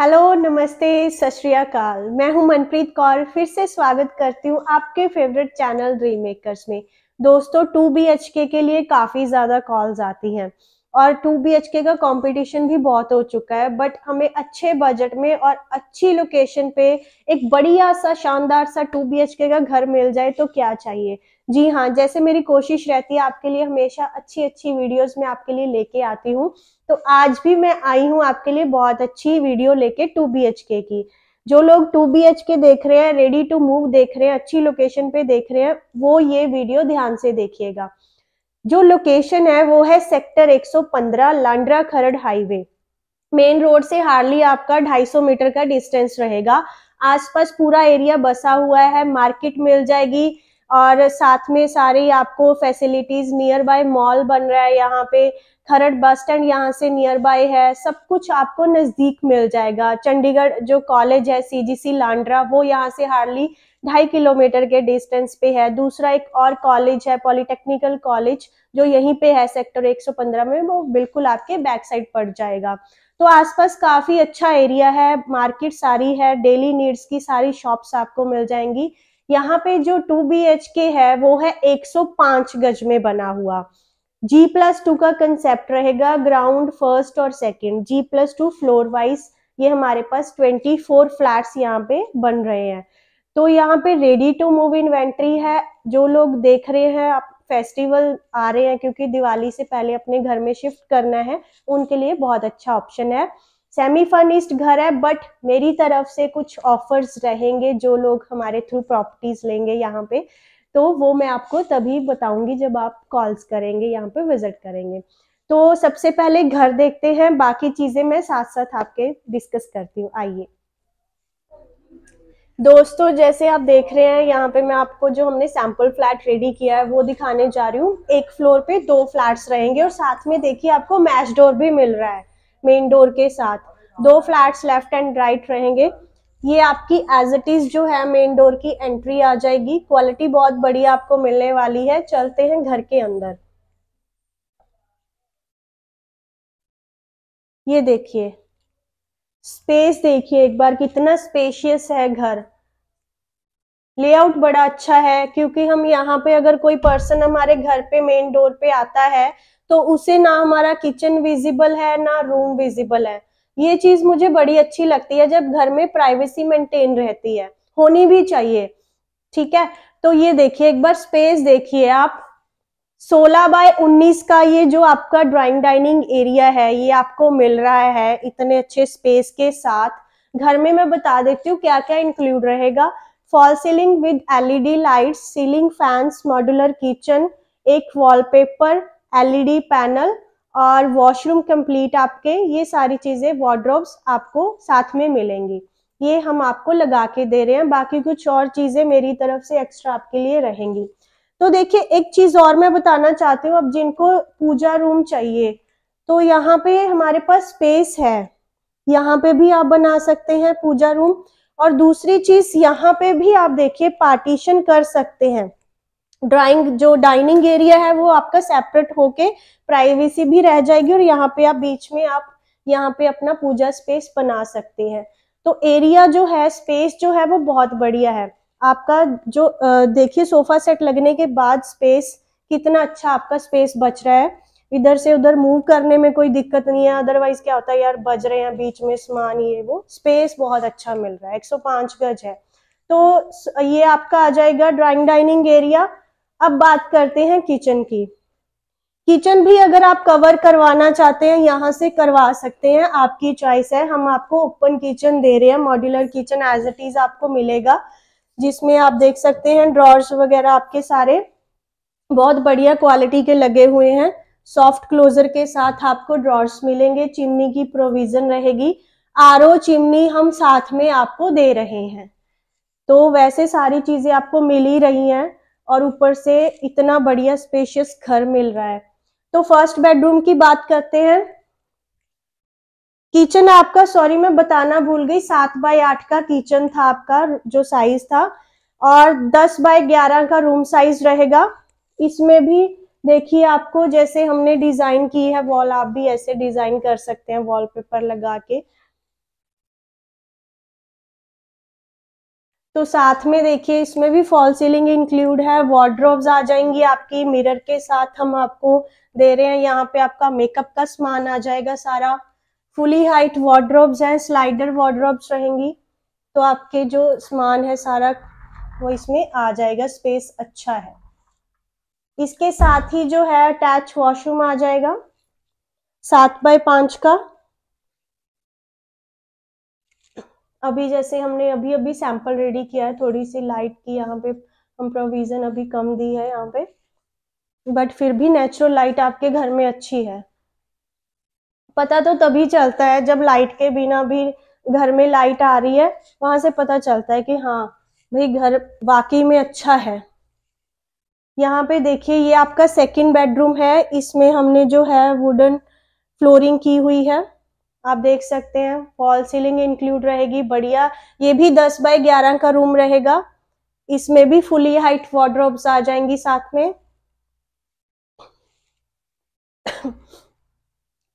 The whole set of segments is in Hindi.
हेलो नमस्ते सत श्रीकाल मैं हूं मनप्रीत कौर फिर से स्वागत करती हूं आपके फेवरेट चैनल ड्रीम मेकर्स में दोस्तों टू बी एच के के लिए काफ़ी ज़्यादा कॉल्स आती हैं और टू बी एच के का कंपटीशन भी बहुत हो चुका है बट हमें अच्छे बजट में और अच्छी लोकेशन पे एक बढ़िया सा शानदार सा टू बी एच के का घर मिल जाए तो क्या चाहिए जी हाँ जैसे मेरी कोशिश रहती है आपके लिए हमेशा अच्छी अच्छी वीडियोस मैं आपके लिए लेके आती हूँ तो आज भी मैं आई हूँ आपके लिए बहुत अच्छी वीडियो लेके टू बी की जो लोग टू बी एच के देख रहे हैं रेडी टू मूव देख रहे हैं अच्छी लोकेशन पे देख रहे हैं वो ये वीडियो ध्यान से देखिएगा जो लोकेशन है वो है sector 115 Landran Kharar highway main road से हार्डली आपका 250 मीटर का डिस्टेंस रहेगा आसपास पूरा एरिया बसा हुआ है मार्केट मिल जाएगी और साथ में सारी आपको फैसिलिटीज नियर बाय मॉल बन रहा है यहाँ पे खरड़ बस स्टैंड यहाँ से नियर बाय है सब कुछ आपको नज़दीक मिल जाएगा चंडीगढ़ जो कॉलेज है सीजीसी लांड्रा वो यहाँ से हार्डली ढाई किलोमीटर के डिस्टेंस पे है दूसरा एक और कॉलेज है पॉलिटेक्निकल कॉलेज जो यहीं पे है सेक्टर 115 में वो बिल्कुल आपके बैक साइड पड़ जाएगा तो आसपास काफी अच्छा एरिया है मार्केट सारी है डेली नीड्स की सारी शॉप्स आपको मिल जाएंगी यहाँ पे जो टू बी एच के है वो है 105 गज में बना हुआ जी प्लस टू का कंसेप्ट रहेगा ग्राउंड फर्स्ट और second G plus two floor wise ये हमारे पास 24 फ्लैट यहाँ पे बन रहे हैं तो यहाँ पे रेडी टू मूव इन्वेंट्री है जो लोग देख रहे हैं आप फेस्टिवल आ रहे हैं क्योंकि दिवाली से पहले अपने घर में शिफ्ट करना है उनके लिए बहुत अच्छा ऑप्शन है सेमी फर्निस्ड घर है बट मेरी तरफ से कुछ ऑफर्स रहेंगे जो लोग हमारे थ्रू प्रॉपर्टीज लेंगे यहाँ पे तो वो मैं आपको तभी बताऊंगी जब आप कॉल्स करेंगे यहाँ पे विजिट करेंगे तो सबसे पहले घर देखते हैं बाकी चीजें मैं साथ साथ आपके डिस्कस करती हूँ आइए दोस्तों जैसे आप देख रहे हैं यहाँ पे मैं आपको जो हमने सैंपल फ्लैट रेडी किया है वो दिखाने जा रही हूँ एक फ्लोर पे दो फ्लैट्स रहेंगे और साथ में देखिए आपको मैच डोर भी मिल रहा है मेन डोर के साथ दो फ्लैट्स लेफ्ट एंड राइट रहेंगे ये आपकी एज इट इज जो है मेन डोर की एंट्री आ जाएगी क्वालिटी बहुत बढ़िया आपको मिलने वाली है चलते हैं घर के अंदर ये देखिए स्पेस देखिए एक बार कितना स्पेशियस है घर लेआउट बड़ा अच्छा है क्योंकि हम यहाँ पे अगर कोई पर्सन हमारे घर पे मेन डोर पे आता है तो उसे ना हमारा किचन विजिबल है ना रूम विजिबल है ये चीज मुझे बड़ी अच्छी लगती है जब घर में प्राइवेसी मेंटेन रहती है होनी भी चाहिए ठीक है तो ये देखिए एक बार स्पेस देखिए आप 16 बाय 19 का ये जो आपका ड्राइंग डाइनिंग एरिया है ये आपको मिल रहा है इतने अच्छे स्पेस के साथ घर में मैं बता देती हूँ क्या क्या इंक्लूड रहेगा fall ceiling with LED lights ceiling fans modular kitchen एक वॉलपेपर एलईडी पैनल और वॉशरूम कंप्लीट आपके ये सारी चीज़ें वार्ड्रोब्स आपको साथ में मिलेंगी ये हम आपको लगा के दे रहे हैं बाकी कुछ और चीज़ें मेरी तरफ से एक्स्ट्रा आपके लिए रहेंगी तो देखिए एक चीज़ और मैं बताना चाहती हूँ अब जिनको पूजा रूम चाहिए तो यहाँ पे हमारे पास स्पेस है यहाँ पे भी आप बना सकते हैं पूजा रूम और दूसरी चीज यहाँ पे भी आप देखिए पार्टीशन कर सकते हैं ड्राइंग जो डाइनिंग एरिया है वो आपका सेपरेट होके प्राइवेसी भी रह जाएगी और यहाँ पे आप बीच में आप यहाँ पे अपना पूजा स्पेस बना सकते हैं तो एरिया जो है स्पेस जो है वो बहुत बढ़िया है आपका जो देखिए सोफा सेट लगने के बाद स्पेस कितना अच्छा आपका स्पेस बच रहा है इधर से उधर मूव करने में कोई दिक्कत नहीं है अदरवाइज क्या होता है यार बज रहे हैं बीच में सामान ये वो स्पेस बहुत अच्छा मिल रहा है 105 गज है तो ये आपका आ जाएगा ड्राइंग डाइनिंग एरिया अब बात करते हैं किचन की किचन भी अगर आप कवर करवाना चाहते हैं यहाँ से करवा सकते हैं आपकी चॉइस है हम आपको ओपन किचन दे रहे हैं modular kitchen as it is आपको मिलेगा जिसमें आप देख सकते हैं ड्रॉर्स वगैरह आपके सारे बहुत बढ़िया क्वालिटी के लगे हुए हैं सॉफ्ट क्लोजर के साथ आपको ड्रॉर्स मिलेंगे चिमनी की प्रोविजन रहेगी ओ चिमनी हम साथ में आपको दे रहे हैं तो वैसे सारी चीजें आपको मिल ही रही हैं और ऊपर से इतना बढ़िया स्पेशियस घर मिल रहा है तो फर्स्ट बेडरूम की बात करते हैं किचन आपका सॉरी मैं बताना भूल गई सात बाय आठ का किचन था आपका जो साइज था और दस बाय ग्यारह का रूम साइज रहेगा इसमें भी देखिए आपको जैसे हमने डिजाइन की है वॉल आप भी ऐसे डिजाइन कर सकते हैं वॉलपेपर लगा के तो साथ में देखिए इसमें भी फॉल सीलिंग इंक्लूड है वार्ड्रोब्स आ जाएंगी आपकी मिरर के साथ हम आपको दे रहे हैं यहाँ पे आपका मेकअप का सामान आ जाएगा सारा फुली हाइट वॉर्ड्रॉप है स्लाइडर वार्ड्रोब्स रहेंगी तो आपके जो सामान है सारा वो इसमें आ जाएगा स्पेस अच्छा है इसके साथ ही जो है अटैच वॉशरूम आ जाएगा सात बाय पांच का अभी जैसे हमने अभी अभी सैंपल रेडी किया है थोड़ी सी लाइट की यहाँ पे हम प्रोविजन अभी कम दी है यहाँ पे बट फिर भी नेचुरल लाइट आपके घर में अच्छी है पता तो तभी चलता है जब लाइट के बिना भी घर में लाइट आ रही है वहां से पता चलता है कि हाँ भाई घर वाकई में अच्छा है यहाँ पे देखिए ये आपका सेकंड बेडरूम है इसमें हमने जो है वुडन फ्लोरिंग की हुई है आप देख सकते हैं फॉल सीलिंग इंक्लूड रहेगी बढ़िया ये भी 10 बाय 11 का रूम रहेगा इसमें भी फुली हाइट वार्ड्रोब्स आ जाएंगी साथ में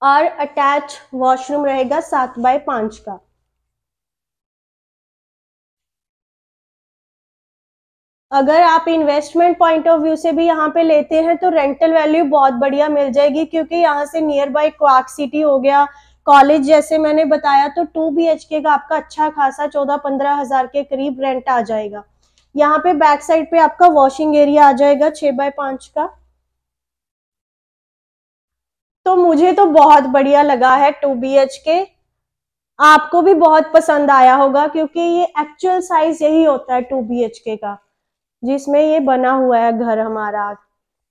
और अटैच वॉशरूम रहेगा सात बाय पांच का अगर आप इन्वेस्टमेंट पॉइंट ऑफ व्यू से भी यहाँ पे लेते हैं तो रेंटल वैल्यू बहुत बढ़िया मिल जाएगी क्योंकि यहाँ से नियर बाय क्वाक सिटी हो गया कॉलेज जैसे मैंने बताया तो टू बी एच के का आपका अच्छा खासा चौदह पंद्रह हजार के करीब रेंट आ जाएगा यहाँ पे बैक साइड पे आपका वॉशिंग एरिया आ जाएगा छ बाय पांच का तो मुझे तो बहुत बढ़िया लगा है टू बी एच के आपको भी बहुत पसंद आया होगा क्योंकि ये एक्चुअल साइज यही होता है टू बी एच के का जिसमें ये बना हुआ है घर हमारा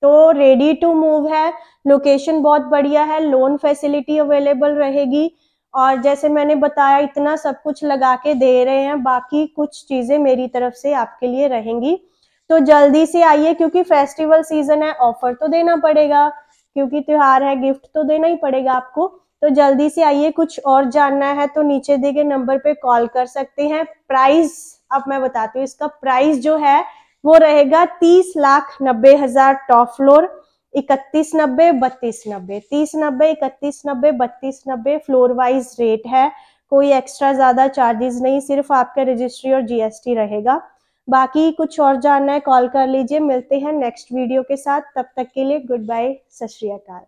तो रेडी टू मूव है लोकेशन बहुत बढ़िया है लोन फैसिलिटी अवेलेबल रहेगी और जैसे मैंने बताया इतना सब कुछ लगा के दे रहे हैं बाकी कुछ चीजें मेरी तरफ से आपके लिए रहेंगी तो जल्दी से आइए क्योंकि फेस्टिवल सीजन है ऑफर तो देना पड़ेगा क्योंकि त्योहार है गिफ्ट तो देना ही पड़ेगा आपको तो जल्दी से आइए कुछ और जानना है तो नीचे दिए गए नंबर पे कॉल कर सकते हैं प्राइस अब मैं बताती हूँ इसका प्राइस जो है वो रहेगा तीस लाख नब्बे हजार टॉप फ्लोर इकतीस नब्बे बत्तीस नब्बे तीस नब्बे इकतीस नब्बे बत्तीस नब्बे फ्लोर वाइज रेट है कोई एक्स्ट्रा ज्यादा चार्जेस नहीं सिर्फ आपका रजिस्ट्री और जीएसटी रहेगा बाकी कुछ और जानना है कॉल कर लीजिए मिलते हैं नेक्स्ट वीडियो के साथ तब तक के लिए गुड बाय सत श्री अकाल